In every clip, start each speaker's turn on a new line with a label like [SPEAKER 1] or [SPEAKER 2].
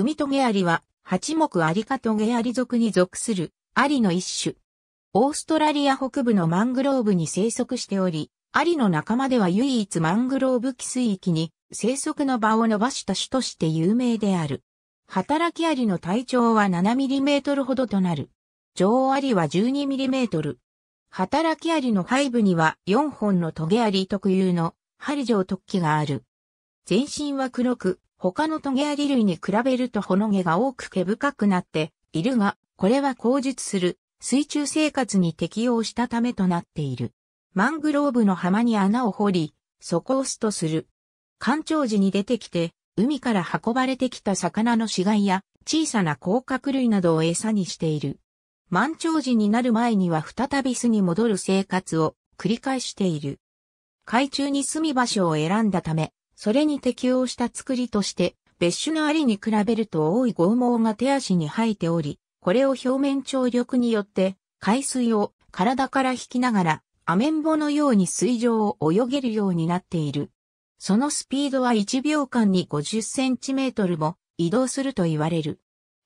[SPEAKER 1] 海トゲアリは、八目アリカトゲアリ族に属する、アリの一種。オーストラリア北部のマングローブに生息しており、アリの仲間では唯一マングローブ寄水域に生息の場を伸ばした種として有名である。働きアリの体長は7トルほどとなる。女王アリは1 2トル。働きアリの背部には4本のトゲアリ特有の針状突起がある。全身は黒く、他のトゲアリ類に比べるとほの毛が多く毛深くなっているが、これは口述する水中生活に適応したためとなっている。マングローブの浜に穴を掘り、そこを巣とする。干潮時に出てきて、海から運ばれてきた魚の死骸や小さな甲殻類などを餌にしている。満潮時になる前には再び巣に戻る生活を繰り返している。海中に住み場所を選んだため、それに適応した作りとして、別種のアリに比べると多い剛毛が手足に生えており、これを表面張力によって、海水を体から引きながら、アメンボのように水上を泳げるようになっている。そのスピードは1秒間に50センチメートルも移動すると言われる。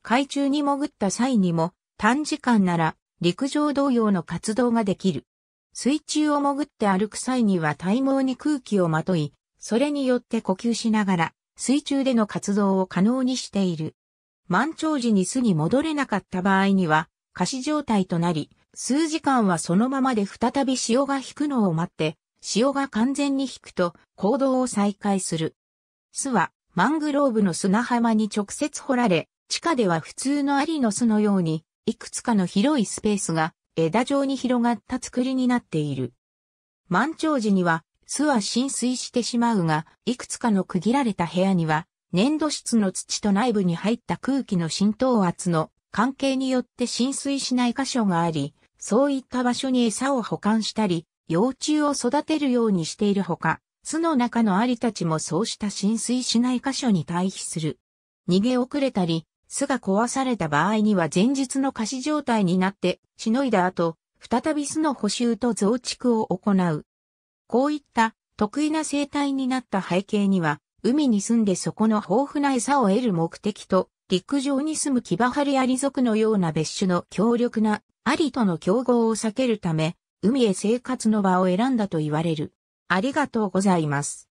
[SPEAKER 1] 海中に潜った際にも短時間なら陸上同様の活動ができる。水中を潜って歩く際には体毛に空気をまとい、それによって呼吸しながら水中での活動を可能にしている。満潮時に巣に戻れなかった場合には、可視状態となり、数時間はそのままで再び潮が引くのを待って、潮が完全に引くと行動を再開する。巣はマングローブの砂浜に直接掘られ、地下では普通のアリの巣のように、いくつかの広いスペースが枝状に広がった作りになっている。満潮時には巣は浸水してしまうが、いくつかの区切られた部屋には、粘土質の土と内部に入った空気の浸透圧の関係によって浸水しない箇所があり、そういった場所に餌を保管したり、幼虫を育てるようにしているほか、巣の中のアリたちもそうした浸水しない箇所に対避する。逃げ遅れたり、巣が壊された場合には前日の貸死状態になって、しのいだ後、再び巣の補修と増築を行う。こういった得意な生態になった背景には、海に住んでそこの豊富な餌を得る目的と、陸上に住むキバハリアリ族のような別種の強力なアリとの競合を避けるため、海へ生活の場を選んだと言われる。ありがとうございます。